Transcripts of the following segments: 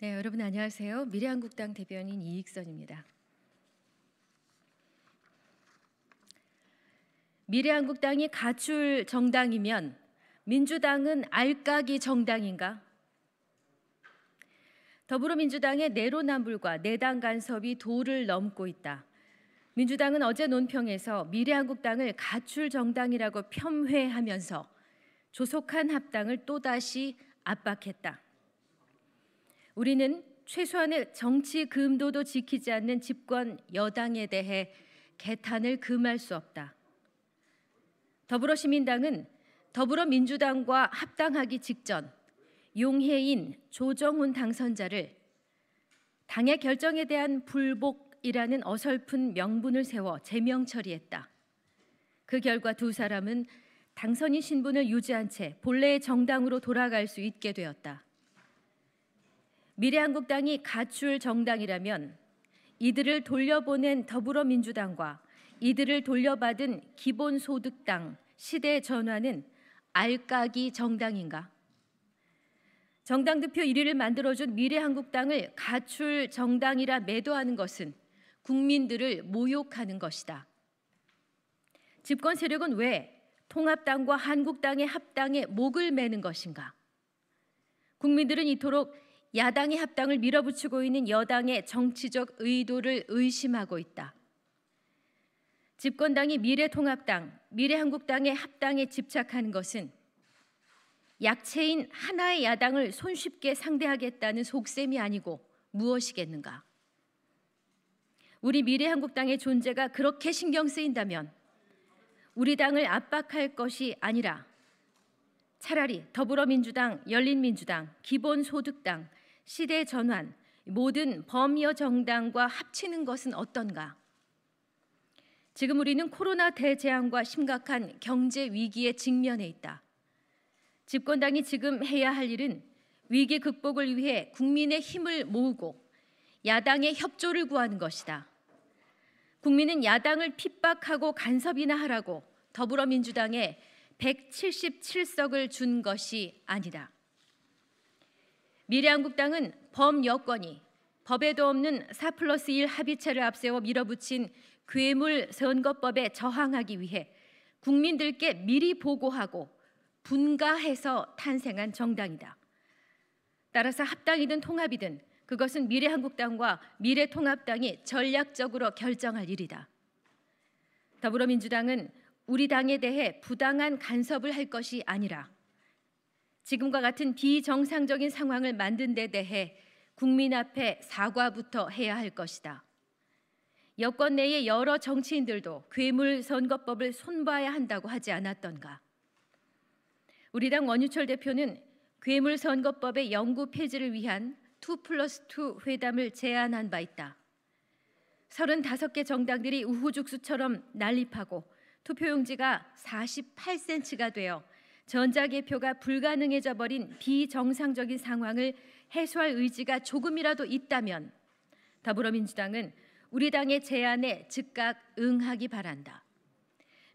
네, 여러분 안녕하세요. 미래한국당 대변인 이익선입니다. 미래한국당이 가출 정당이면 민주당은 알까기 정당인가? 더불어민주당의 내로남불과 내당 간섭이 도를 넘고 있다. 민주당은 어제 논평에서 미래한국당을 가출 정당이라고 폄훼하면서 조속한 합당을 또다시 압박했다. 우리는 최소한의 정치 금도도 지키지 않는 집권 여당에 대해 개탄을 금할 수 없다. 더불어시민당은 더불어민주당과 합당하기 직전 용해인 조정훈 당선자를 당의 결정에 대한 불복이라는 어설픈 명분을 세워 제명 처리했다. 그 결과 두 사람은 당선인 신분을 유지한 채 본래의 정당으로 돌아갈 수 있게 되었다. 미래한국당이 가출 정당이라면 이들을 돌려보낸 더불어민주당과 이들을 돌려받은 기본소득당 시대 전환은 알까기 정당인가? 정당 득표 1위를 만들어준 미래한국당을 가출 정당이라 매도하는 것은 국민들을 모욕하는 것이다. 집권 세력은 왜 통합당과 한국당의 합당에 목을 매는 것인가? 국민들은 이토록 야당의 합당을 밀어붙이고 있는 여당의 정치적 의도를 의심하고 있다. 집권당이 미래통합당, 미래한국당의 합당에 집착한 것은 약체인 하나의 야당을 손쉽게 상대하겠다는 속셈이 아니고 무엇이겠는가? 우리 미래한국당의 존재가 그렇게 신경 쓰인다면 우리 당을 압박할 것이 아니라 차라리 더불어민주당, 열린민주당, 기본소득당, 시대 전환, 모든 범여 정당과 합치는 것은 어떤가? 지금 우리는 코로나 대재앙과 심각한 경제 위기에 직면해 있다. 집권당이 지금 해야 할 일은 위기 극복을 위해 국민의 힘을 모으고 야당의 협조를 구하는 것이다. 국민은 야당을 핍박하고 간섭이나 하라고 더불어민주당에 177석을 준 것이 아니다. 미래한국당은 범여권이 법에도 없는 4 플러스 1 합의체를 앞세워 밀어붙인 괴물 선거법에 저항하기 위해 국민들께 미리 보고하고 분가해서 탄생한 정당이다. 따라서 합당이든 통합이든 그것은 미래한국당과 미래통합당이 전략적으로 결정할 일이다. 더불어민주당은 우리 당에 대해 부당한 간섭을 할 것이 아니라 지금과 같은 비정상적인 상황을 만든 데 대해 국민 앞에 사과부터 해야 할 것이다. 여권 내의 여러 정치인들도 괴물 선거법을 손봐야 한다고 하지 않았던가. 우리 당 원유철 대표는 괴물 선거법의 영구 폐지를 위한 2 플러스 2 회담을 제안한 바 있다. 35개 정당들이 우후죽순처럼 난립하고 투표용지가 48cm가 되어 전자개표가 불가능해져 버린 비정상적인 상황을 해소할 의지가 조금이라도 있다면 더불어민주당은 우리 당의 제안에 즉각 응하기 바란다.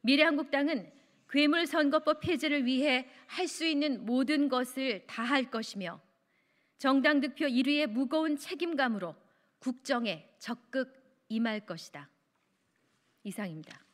미래한국당은 괴물선거법 폐지를 위해 할 수 있는 모든 것을 다 할 것이며 정당 득표 1위의 무거운 책임감으로 국정에 적극 임할 것이다. 이상입니다.